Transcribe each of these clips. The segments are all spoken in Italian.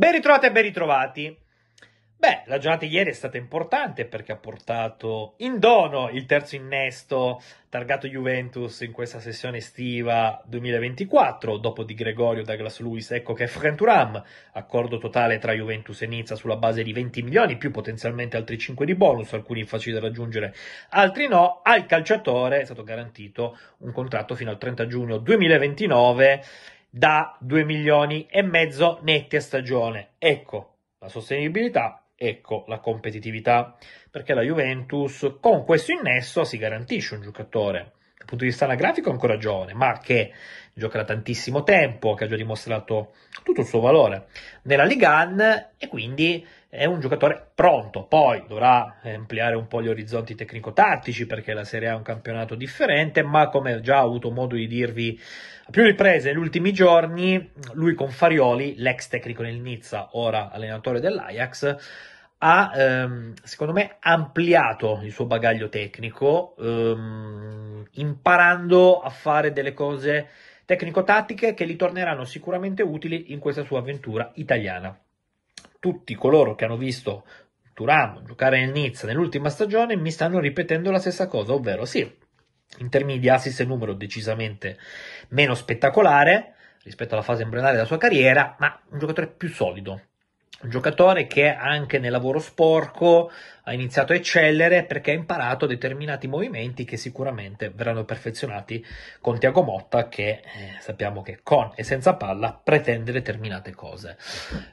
Ben ritrovati e ben ritrovati. Beh, la giornata di ieri è stata importante perché ha portato in dono il terzo innesto targato Juventus in questa sessione estiva 2024, dopo di Gregorio Douglas Luis, ecco che è Frenturam, accordo totale tra Juventus e Nizza sulla base di 20 milioni, più potenzialmente altri 5 di bonus, alcuni facili da raggiungere, altri no, al calciatore è stato garantito un contratto fino al 30 giugno 2029 da 2 milioni e mezzo netti a stagione. Ecco la sostenibilità, ecco la competitività, perché la Juventus con questo innesso si garantisce un giocatore dal punto di vista anagrafico è ancora giovane, ma che gioca da tantissimo tempo, che ha già dimostrato tutto il suo valore nella Ligan e quindi è un giocatore pronto. Poi dovrà ampliare un po' gli orizzonti tecnico-tattici perché la Serie A è un campionato differente, ma come già ho avuto modo di dirvi a più riprese negli ultimi giorni, lui con Farioli, l'ex tecnico nel Nizza, ora allenatore dell'Ajax, ha ehm, secondo me ampliato il suo bagaglio tecnico, ehm, imparando a fare delle cose tecnico-tattiche che gli torneranno sicuramente utili in questa sua avventura italiana. Tutti coloro che hanno visto Turam giocare nel Nizza nell'ultima stagione mi stanno ripetendo la stessa cosa, ovvero sì, Intermedia assist è un numero decisamente meno spettacolare rispetto alla fase embrionale della sua carriera, ma un giocatore più solido, un giocatore che anche nel lavoro sporco ha iniziato a eccellere perché ha imparato determinati movimenti che sicuramente verranno perfezionati con Tiago Motta che eh, sappiamo che con e senza palla pretende determinate cose.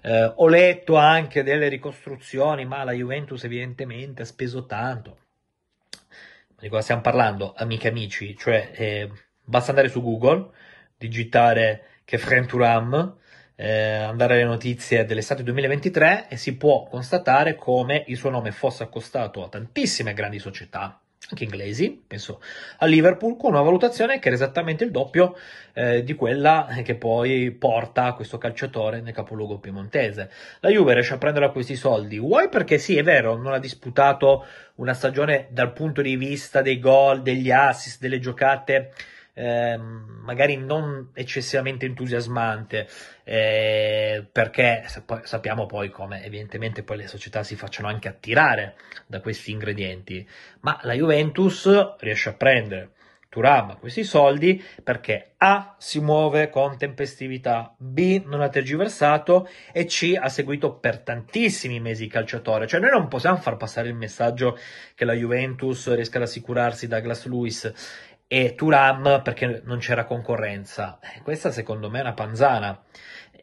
Eh, ho letto anche delle ricostruzioni, ma la Juventus evidentemente ha speso tanto. Di cosa stiamo parlando, amiche e amici? Cioè, eh, basta andare su Google, digitare che Frenturam eh, andare alle notizie dell'estate 2023 e si può constatare come il suo nome fosse accostato a tantissime grandi società, anche inglesi, penso a Liverpool, con una valutazione che era esattamente il doppio eh, di quella che poi porta questo calciatore nel capoluogo piemontese. La Juve riesce a prendere questi soldi, vuoi perché sì, è vero, non ha disputato una stagione dal punto di vista dei gol, degli assist, delle giocate Ehm, magari non eccessivamente entusiasmante, eh, perché sappiamo poi come evidentemente poi le società si facciano anche attirare da questi ingredienti, ma la Juventus riesce a prendere Turam questi soldi perché A si muove con tempestività, B non ha tergiversato e C ha seguito per tantissimi mesi il calciatore. Cioè noi non possiamo far passare il messaggio che la Juventus riesca ad assicurarsi da Glass Lewis e Turam perché non c'era concorrenza. Eh, questa secondo me è una panzana.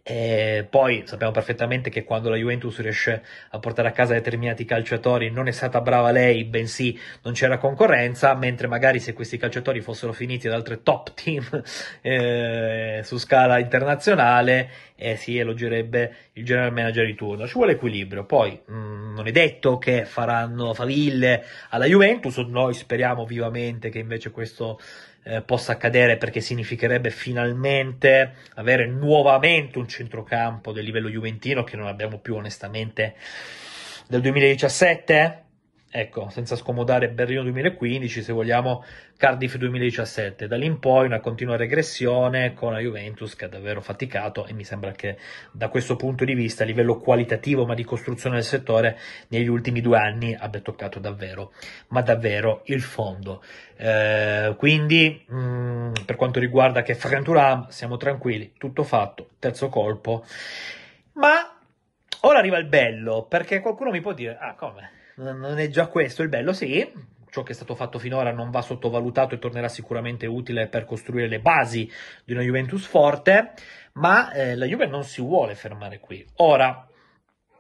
E poi sappiamo perfettamente che quando la Juventus riesce a portare a casa determinati calciatori non è stata brava lei, bensì non c'era concorrenza, mentre magari se questi calciatori fossero finiti ad altre top team eh, su scala internazionale eh, si elogerebbe il general manager di turno. Ci vuole equilibrio, poi mh, mm, non è detto che faranno faville alla Juventus, noi speriamo vivamente che invece questo eh, possa accadere perché significherebbe finalmente avere nuovamente un centrocampo del livello juventino che non abbiamo più onestamente del 2017 ecco, senza scomodare Berlino 2015, se vogliamo Cardiff 2017. Da lì in poi una continua regressione con la Juventus che ha davvero faticato e mi sembra che da questo punto di vista, a livello qualitativo ma di costruzione del settore, negli ultimi due anni abbia toccato davvero, ma davvero il fondo. Eh, quindi mh, mm, per quanto riguarda che Franturam, siamo tranquilli, tutto fatto, terzo colpo, ma ora arriva il bello perché qualcuno mi può dire, ah come? non è già questo il bello, sì. Ciò che è stato fatto finora non va sottovalutato e tornerà sicuramente utile per costruire le basi di una Juventus forte, ma eh, la Juve non si vuole fermare qui. Ora,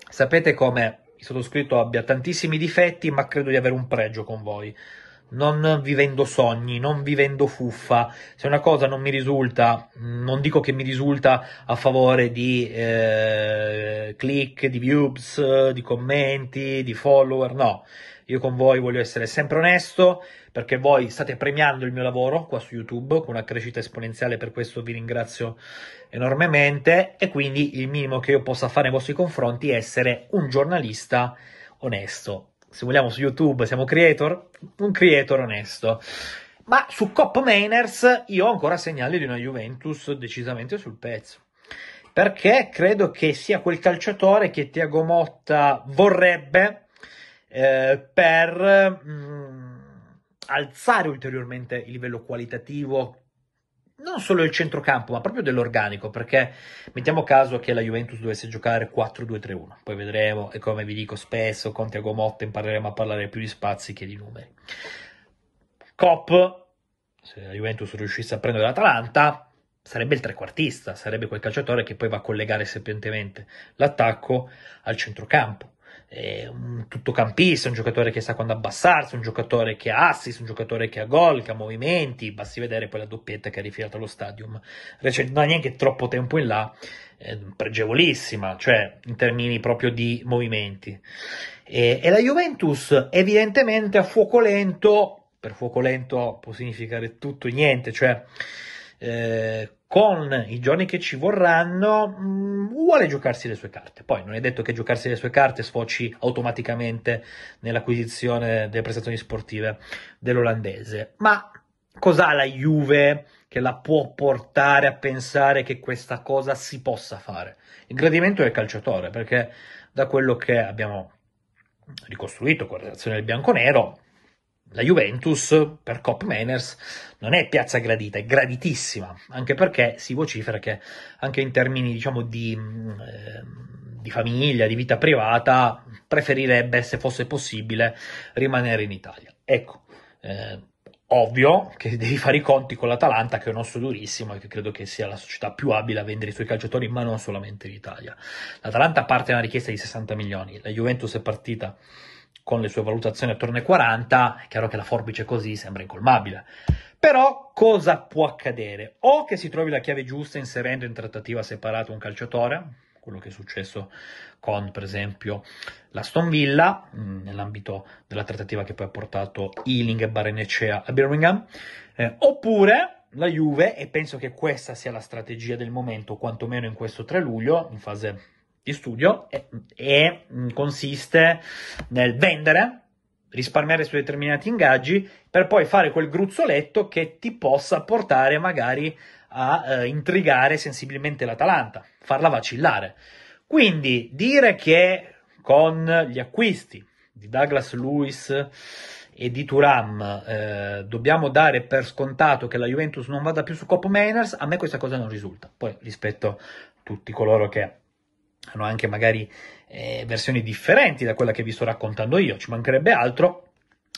sapete come il sottoscritto abbia tantissimi difetti, ma credo di avere un pregio con voi non vivendo sogni, non vivendo fuffa. Se una cosa non mi risulta, non dico che mi risulta a favore di eh, click, di views, di commenti, di follower, no. Io con voi voglio essere sempre onesto perché voi state premiando il mio lavoro qua su YouTube con una crescita esponenziale, per questo vi ringrazio enormemente e quindi il minimo che io possa fare nei vostri confronti è essere un giornalista onesto se vogliamo su YouTube siamo creator, un creator onesto. Ma su Cop Mainers io ho ancora segnali di una Juventus decisamente sul pezzo. Perché credo che sia quel calciatore che Tiago Motta vorrebbe eh, per mh, mm, alzare ulteriormente il livello qualitativo non solo del centrocampo, ma proprio dell'organico, perché mettiamo caso che la Juventus dovesse giocare 4-2-3-1, poi vedremo, e come vi dico spesso, con Tiago Motta impareremo a parlare più di spazi che di numeri. Cop, se la Juventus riuscisse a prendere l'Atalanta, sarebbe il trequartista, sarebbe quel calciatore che poi va a collegare serpentemente l'attacco al centrocampo eh, un tuttocampista, un giocatore che sa quando abbassarsi, un giocatore che ha assist, un giocatore che ha gol, che ha movimenti, basti vedere poi la doppietta che ha rifilato allo stadium, recente, non neanche troppo tempo in là, eh, pregevolissima, cioè in termini proprio di movimenti. E, e la Juventus evidentemente a fuoco lento, per fuoco lento può significare tutto e niente, cioè eh, con i giorni che ci vorranno, mm, vuole giocarsi le sue carte. Poi non è detto che giocarsi le sue carte sfoci automaticamente nell'acquisizione delle prestazioni sportive dell'olandese. Ma cos'ha la Juve che la può portare a pensare che questa cosa si possa fare? Il gradimento del calciatore, perché da quello che abbiamo ricostruito con la relazione del bianco-nero, la Juventus per Cop Manners non è piazza gradita, è graditissima, anche perché si vocifera che anche in termini diciamo, di, eh, di, famiglia, di vita privata, preferirebbe, se fosse possibile, rimanere in Italia. Ecco, eh, ovvio che devi fare i conti con l'Atalanta, che è un osso durissimo e che credo che sia la società più abile a vendere i suoi calciatori, ma non solamente in Italia. L'Atalanta parte da una richiesta di 60 milioni, la Juventus è partita con le sue valutazioni attorno ai 40, è chiaro che la forbice così sembra incolmabile. Però cosa può accadere? O che si trovi la chiave giusta inserendo in trattativa separata un calciatore, quello che è successo con per esempio la Stonvilla, mm, nell'ambito della trattativa che poi ha portato Ealing e Barenecea a Birmingham, eh, oppure la Juve, e penso che questa sia la strategia del momento, quantomeno in questo 3 luglio, in fase di studio e, e mm, consiste nel vendere risparmiare su determinati ingaggi per poi fare quel gruzzoletto che ti possa portare magari a eh, intrigare sensibilmente l'Atalanta, farla vacillare. Quindi dire che con gli acquisti di Douglas Lewis e di Turam eh, dobbiamo dare per scontato che la Juventus non vada più su Coppa Mainers, a me questa cosa non risulta. Poi rispetto a tutti coloro che hanno anche magari eh, versioni differenti da quella che vi sto raccontando io, ci mancherebbe altro,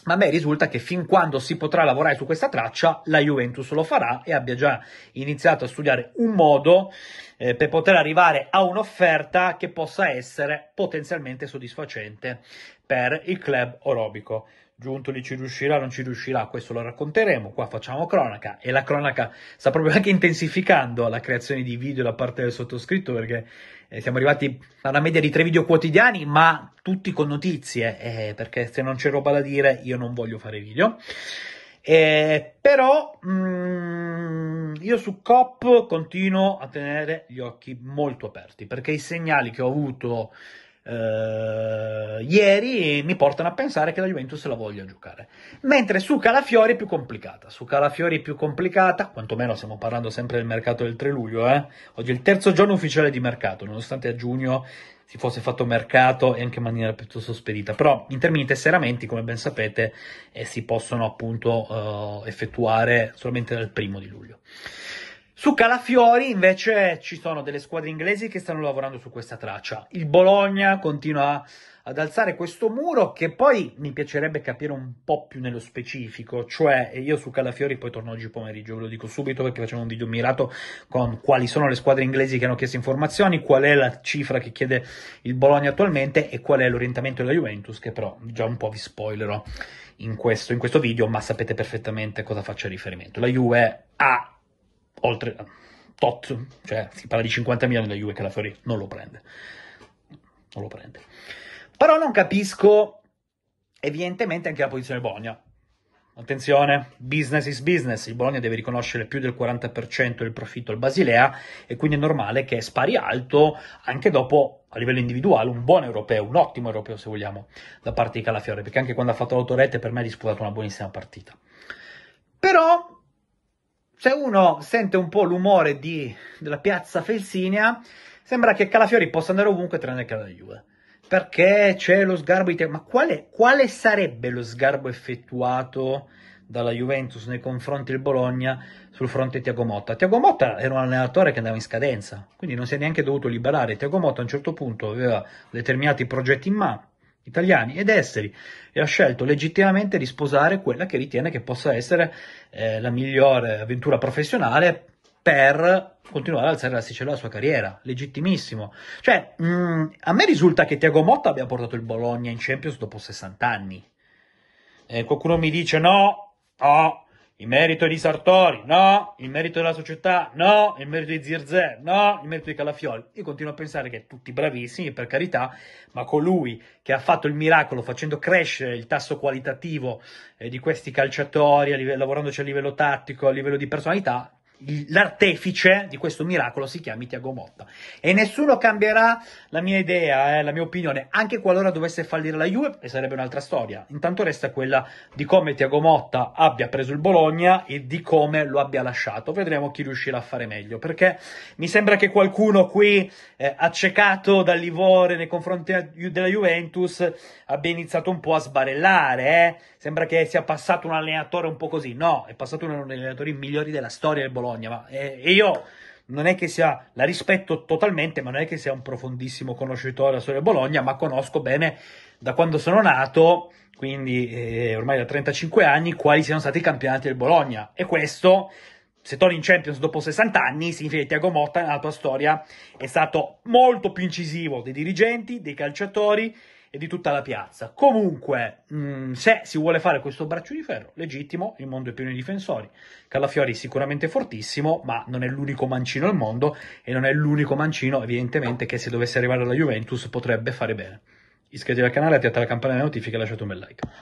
ma a me risulta che fin quando si potrà lavorare su questa traccia, la Juventus lo farà e abbia già iniziato a studiare un modo eh, per poter arrivare a un'offerta che possa essere potenzialmente soddisfacente per il club orobico. Giuntoli ci riuscirà, non ci riuscirà, questo lo racconteremo, qua facciamo cronaca e la cronaca sta proprio anche intensificando la creazione di video da parte del sottoscritto perché eh, siamo arrivati a una media di tre video quotidiani, ma tutti con notizie, eh, perché se non c'è roba da dire io non voglio fare video. Eh, però mm, io su COP continuo a tenere gli occhi molto aperti perché i segnali che ho avuto eh, ieri mi portano a pensare che la Juventus la voglia giocare. Mentre su Calafiori è più complicata. Su Calafiori è più complicata, quantomeno stiamo parlando sempre del mercato del 3 luglio. Eh? Oggi è il terzo giorno ufficiale di mercato, nonostante a giugno si fosse fatto mercato e anche in maniera piuttosto spedita. Però in termini di tesseramenti, come ben sapete, eh, si possono appunto eh, effettuare solamente dal primo di luglio. Su Calafiori invece ci sono delle squadre inglesi che stanno lavorando su questa traccia. Il Bologna continua ad alzare questo muro che poi mi piacerebbe capire un po' più nello specifico, cioè io su Calafiori poi torno oggi pomeriggio, ve lo dico subito perché facciamo un video mirato con quali sono le squadre inglesi che hanno chiesto informazioni, qual è la cifra che chiede il Bologna attualmente e qual è l'orientamento della Juventus che però già un po' vi spoilerò in questo, in questo video, ma sapete perfettamente cosa faccio riferimento. La Juve ha oltre tot, cioè si parla di 50 milioni da Juve che la Fiori non lo prende. Non lo prende. Però non capisco evidentemente anche la posizione Bologna. Attenzione, business is business, il Bologna deve riconoscere più del 40% del profitto al Basilea e quindi è normale che spari alto anche dopo a livello individuale un buon europeo, un ottimo europeo se vogliamo da parte di Calafiore, perché anche quando ha fatto l'autorete per me ha disputato una buonissima partita. Però se uno sente un po' l'umore di, della piazza Felsinia, sembra che Calafiori possa andare ovunque tranne che alla Juve. Perché c'è lo sgarbo italiano. Ma quale, quale sarebbe lo sgarbo effettuato dalla Juventus nei confronti del Bologna sul fronte Tiago Motta? Tiago Motta era un allenatore che andava in scadenza, quindi non si è neanche dovuto liberare. Tiago Motta a un certo punto aveva determinati progetti in mano italiani ed esteri e ha scelto legittimamente di sposare quella che ritiene che possa essere eh, la migliore avventura professionale per continuare ad alzare la l'asticella della sua carriera, legittimissimo. Cioè, mh, mm, a me risulta che Tiago Motta abbia portato il Bologna in Champions dopo 60 anni. Eh, qualcuno mi dice no, no, oh, il merito di Sartori, no. Il merito della società, no. Il merito di Zirzè, no. Il merito di Calafioli. Io continuo a pensare che tutti bravissimi, per carità, ma colui che ha fatto il miracolo facendo crescere il tasso qualitativo eh, di questi calciatori, a livello, lavorandoci cioè a livello tattico, a livello di personalità, l'artefice di questo miracolo si chiami Tiago Motta. E nessuno cambierà la mia idea, eh, la mia opinione, anche qualora dovesse fallire la Juve, e sarebbe un'altra storia. Intanto resta quella di come Tiago Motta abbia preso il Bologna e di come lo abbia lasciato. Vedremo chi riuscirà a fare meglio, perché mi sembra che qualcuno qui, eh, accecato livore nei confronti della Juventus, abbia iniziato un po' a sbarellare. Eh. Sembra che sia passato un allenatore un po' così. No, è passato uno degli allenatori migliori della storia del Bologna Bologna, ma eh, io non è che sia, la rispetto totalmente, ma non è che sia un profondissimo conoscitore della storia di Bologna, ma conosco bene da quando sono nato, quindi eh, ormai da 35 anni, quali siano stati i campionati del Bologna. E questo, se torni in Champions dopo 60 anni, significa che Tiago Motta nella tua storia è stato molto più incisivo dei dirigenti, dei calciatori e di tutta la piazza. Comunque, mh, mm, se si vuole fare questo braccio di ferro, legittimo, il mondo è pieno di difensori. Calafiori sicuramente fortissimo, ma non è l'unico mancino al mondo e non è l'unico mancino, evidentemente, che se dovesse arrivare alla Juventus potrebbe fare bene. Iscriviti al canale, attivate la campanella di notifiche e lasciate un bel like.